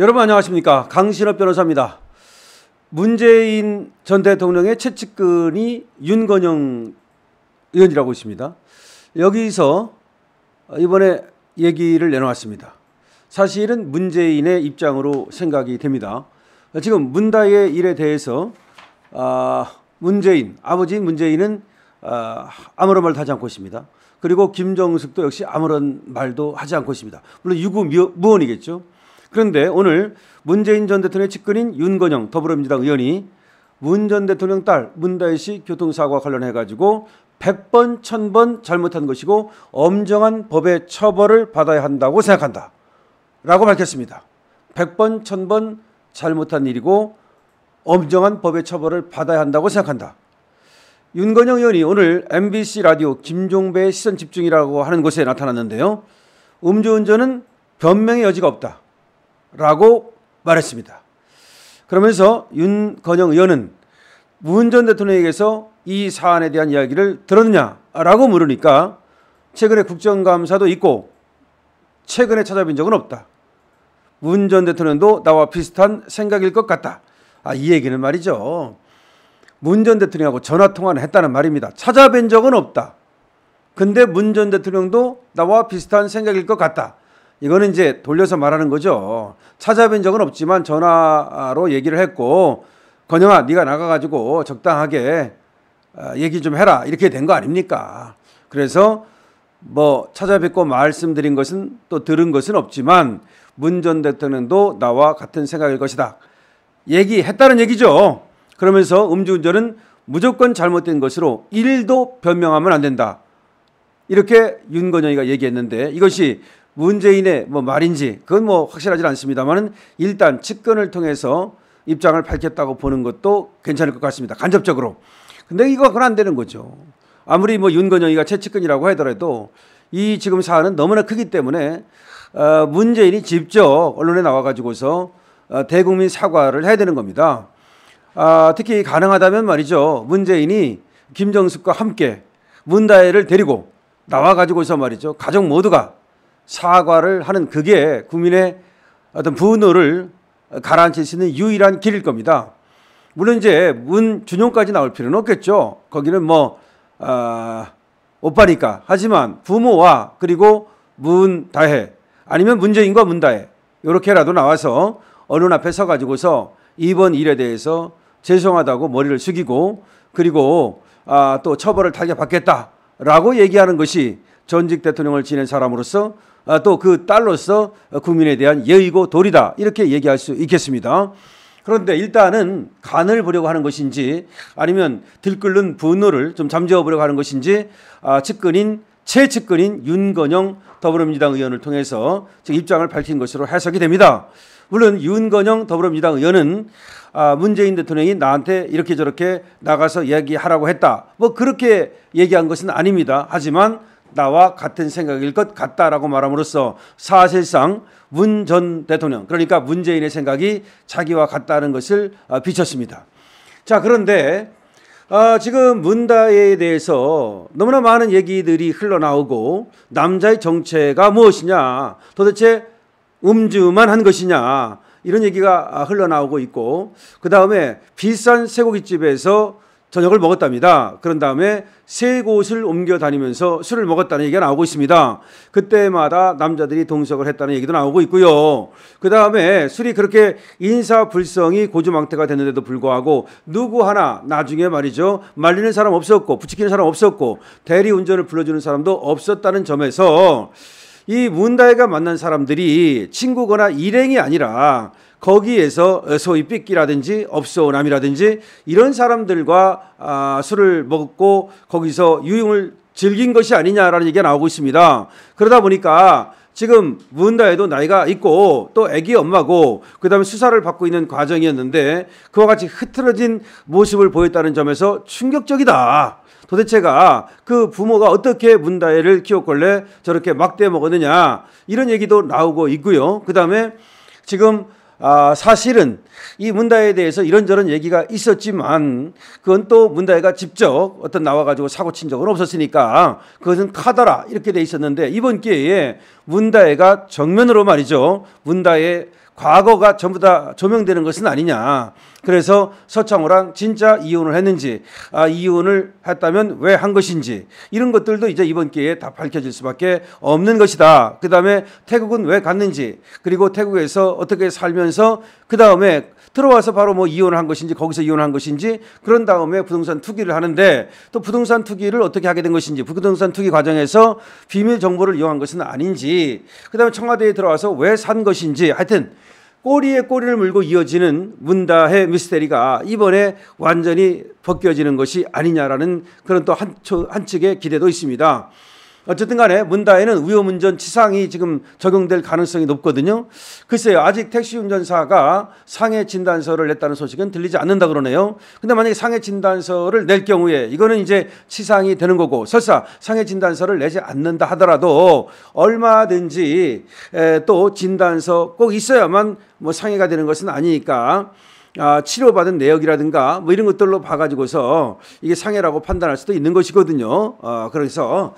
여러분 안녕하십니까 강신업 변호사입니다. 문재인 전 대통령의 최측근이 윤건영 의원이라고 있습니다. 여기서 이번에 얘기를 내놓았습니다. 사실은 문재인의 입장으로 생각이 됩니다. 지금 문다의 일에 대해서 아, 문재인 아버지 문재인은 아, 아무런 말도 하지 않고 있습니다. 그리고 김정숙도 역시 아무런 말도 하지 않고 있습니다. 물론 유구 무언이겠죠. 그런데 오늘 문재인 전 대통령의 측근인 윤건영 더불어민주당 의원이 문 전 대통령 딸 문다혜 씨 교통사고와 관련해 가지고 100번 1000번 잘못한 것이고 엄정한 법의 처벌을 받아야 한다고 생각한다. 라고 밝혔습니다. 100번 1000번 잘못한 일이고 엄정한 법의 처벌을 받아야 한다고 생각한다. 윤건영 의원이 오늘 MBC 라디오 김종배의 시선 집중이라고 하는 곳에 나타났는데요. 음주운전은 변명의 여지가 없다. 라고 말했습니다. 그러면서 윤건영 의원은 문전 대통령에게서 이 사안에 대한 이야기를 들었느냐라고 물으니까 최근에 국정감사도 있고 최근에 찾아뵌 적은 없다. 문전 대통령도 나와 비슷한 생각일 것 같다. 아, 이 얘기는 말이죠. 문전 대통령하고 전화통화는 했다는 말입니다. 찾아뵌 적은 없다. 근데 문전 대통령도 나와 비슷한 생각일 것 같다. 이거는 이제 돌려서 말하는 거죠. 찾아뵌 적은 없지만 전화로 얘기를 했고 건영아 네가 나가가지고 적당하게 아, 얘기 좀 해라 이렇게 된 거 아닙니까? 그래서 뭐 찾아뵙고 말씀드린 것은 또 들은 것은 없지만 문 전 대통령도 나와 같은 생각일 것이다. 얘기했다는 얘기죠. 그러면서 음주운전은 무조건 잘못된 것으로 1도 변명하면 안 된다. 이렇게 윤건영이가 얘기했는데 이것이 문재인의 뭐 말인지 그건 뭐 확실하지 않습니다만은 일단 측근을 통해서 입장을 밝혔다고 보는 것도 괜찮을 것 같습니다. 간접적으로. 근데 이거 그건 안 되는 거죠. 아무리 뭐 윤건영이가 최측근이라고 하더라도 이 지금 사안은 너무나 크기 때문에 어, 문재인이 직접 언론에 나와가지고서 어, 대국민 사과를 해야 되는 겁니다. 아, 특히 가능하다면 말이죠. 문재인이 김정숙과 함께 문다혜를 데리고 나와가지고서 말이죠. 가족 모두가 사과를 하는 그게 국민의 어떤 분노를 가라앉힐 수 있는 유일한 길일 겁니다. 물론 이제 문준용까지 나올 필요는 없겠죠. 거기는 뭐 어, 오빠니까. 하지만 부모와 그리고 문다해 아니면 문재인과 문다해 이렇게라도 나와서 언론 앞에 서가지고서 이번 일에 대해서 죄송하다고 머리를 숙이고 그리고 아, 또 처벌을 달게 받겠다라고 얘기하는 것이 전직 대통령을 지낸 사람으로서 아, 또그 딸로서 국민에 대한 예의고 도리다 이렇게 얘기할 수 있겠습니다. 그런데 일단은 간을 보려고 하는 것인지 아니면 들끓는 분노를 좀 잠재워 보려고 하는 것인지 아, 측근인 최측근인 윤건영 더불어민주당 의원을 통해서 즉 입장을 밝힌 것으로 해석이 됩니다. 물론 윤건영 더불어민주당 의원은 아, 문재인 대통령이 나한테 이렇게 저렇게 나가서 얘기하라고 했다. 뭐 그렇게 얘기한 것은 아닙니다. 하지만 나와 같은 생각일 것 같다라고 말함으로써 사실상 문 전 대통령 그러니까 문재인의 생각이 자기와 같다는 것을 어, 비쳤습니다. 자 그런데 아, 지금 문다에 대해서 너무나 많은 얘기들이 흘러나오고 남자의 정체가 무엇이냐 도대체 음주만 한 것이냐 이런 얘기가 아, 흘러나오고 있고 그 다음에 비싼 쇠고기집에서 저녁을 먹었답니다. 그런 다음에 세 곳을 옮겨 다니면서 술을 먹었다는 얘기가 나오고 있습니다. 그때마다 남자들이 동석을 했다는 얘기도 나오고 있고요. 그 다음에 술이 그렇게 인사불성이 고주망태가 됐는데도 불구하고 누구 하나 나중에 말이죠. 말리는 사람 없었고 부치키는 사람 없었고 대리운전을 불러주는 사람도 없었다는 점에서 이 문다혜가 만난 사람들이 친구거나 일행이 아니라 거기에서 소위 삐끼라든지 업소남이라든지 이런 사람들과 아, 술을 먹고 거기서 유흥을 즐긴 것이 아니냐라는 얘기가 나오고 있습니다. 그러다 보니까 지금 문다에도 나이가 있고 또 아기 엄마고 그다음에 수사를 받고 있는 과정이었는데 그와 같이 흐트러진 모습을 보였다는 점에서 충격적이다. 도대체가 그 부모가 어떻게 문다혜를 키웠길래 저렇게 막대 먹었느냐 이런 얘기도 나오고 있고요. 그다음에 지금 아, 사실은 이 문다에 대해서 이런저런 얘기가 있었지만 그건 또 문다에가 직접 어떤 나와가지고 사고 친 적은 없었으니까 그것은 카더라 이렇게 돼 있었는데 이번 기회에 문다에가 정면으로 말이죠 문다에 과거가 전부 다 조명되는 것은 아니냐. 그래서 서창호랑 진짜 이혼을 했는지, 아, 이혼을 했다면 왜 한 것인지, 이런 것들도 이제 이번 기회에 다 밝혀질 수밖에 없는 것이다. 그 다음에 태국은 왜 갔는지, 그리고 태국에서 어떻게 살면서, 그 다음에 들어와서 바로 뭐 이혼을 한 것인지, 거기서 이혼한 것인지, 그런 다음에 부동산 투기를 하는데, 또 부동산 투기를 어떻게 하게 된 것인지, 부동산 투기 과정에서 비밀 정보를 이용한 것은 아닌지, 그 다음에 청와대에 들어와서 왜 산 것인지, 하여튼, 꼬리에 꼬리를 물고 이어지는 문다해 미스테리가 이번에 완전히 벗겨지는 것이 아니냐라는 그런 또 한, 한 측의 기대도 있습니다. 어쨌든 간에 문다에는 위험운전 치상이 지금 적용될 가능성이 높거든요. 글쎄요. 아직 택시 운전사가 상해 진단서를 냈다는 소식은 들리지 않는다 그러네요. 근데 만약에 상해 진단서를 낼 경우에 이거는 이제 치상이 되는 거고 설사 상해 진단서를 내지 않는다 하더라도 얼마든지 또 진단서 꼭 있어야만 뭐 상해가 되는 것은 아니니까 아, 치료받은 내역이라든가 뭐 이런 것들로 봐가지고서 이게 상해라고 판단할 수도 있는 것이거든요. 어, 그래서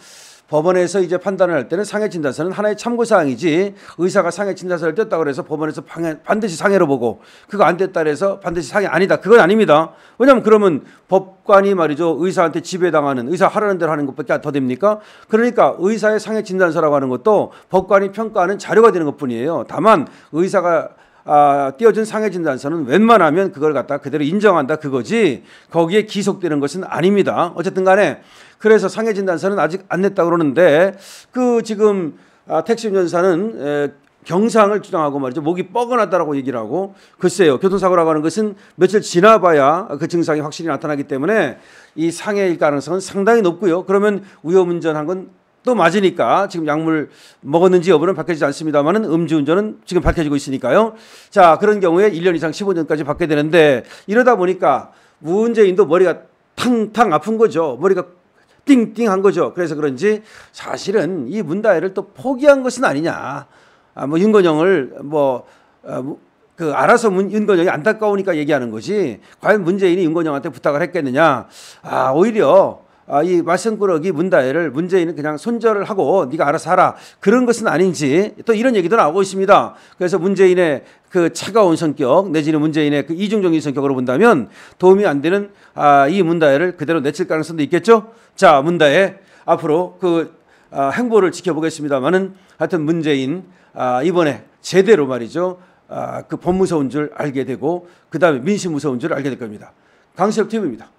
법원에서 이제 판단을 할 때는 상해 진단서는 하나의 참고 사항이지 의사가 상해 진단서를 뗐다 그래서 법원에서 방해, 반드시 상해로 보고 그거 안 됐다 그래서 반드시 상해 아니다. 그건 아닙니다. 왜냐하면 그러면 법관이 말이죠. 의사한테 지배당하는 의사 하라는 대로 하는 것밖에 더 됩니까? 그러니까 의사의 상해 진단서라고 하는 것도 법관이 평가하는 자료가 되는 것뿐이에요. 다만 의사가 아, 띄어진 상해진 단서는 웬만하면 그걸 갖다 그대로 인정한다 그거지 거기에 기속되는 것은 아닙니다. 어쨌든 간에 그래서 상해진 단서는 아직 안 냈다 그러는데 그 지금 아, 택시 운전사는 에, 경상을 주장하고 말이죠. 목이 뻐근하다라고 얘기를 하고 글쎄요. 교통사고라고 하는 것은 며칠 지나봐야 그 증상이 확실히 나타나기 때문에 이 상해일 가능성은 상당히 높고요. 그러면 위험운전한 건또 맞으니까 지금 약물 먹었는지 여부는 밝혀지지 않습니다만은 음주운전은 지금 밝혀지고 있으니까요. 자, 그런 경우에 1년 이상 15년까지 받게 되는데 이러다 보니까 문재인도 머리가 탕탕 아픈 거죠. 머리가 띵띵한 거죠. 그래서 그런지 사실은 이 문다혜를 또 포기한 것은 아니냐. 아, 뭐 윤건영을 뭐, 아, 뭐 그 알아서 문, 윤건영이 안타까우니까 얘기하는 거지 과연 문재인이 윤건영한테 부탁을 했겠느냐. 아, 오히려 아, 이 말썽꾸러기 문다혜를 문재인은 그냥 손절을 하고 네가 알아서 하라 그런 것은 아닌지 또 이런 얘기도 나오고 있습니다. 그래서 문재인의 그 차가운 성격 내지는 문재인의 그 이중적인 성격으로 본다면 도움이 안 되는 아, 이 문다혜를 그대로 내칠 가능성도 있겠죠. 자 문다혜 앞으로 그 아, 행보를 지켜보겠습니다만은 하여튼 문재인 아, 이번에 제대로 말이죠. 아, 그법 무서운 줄 알게 되고 그 다음에 민심 무서운 줄 알게 될 겁니다. 강세혁 TV입니다.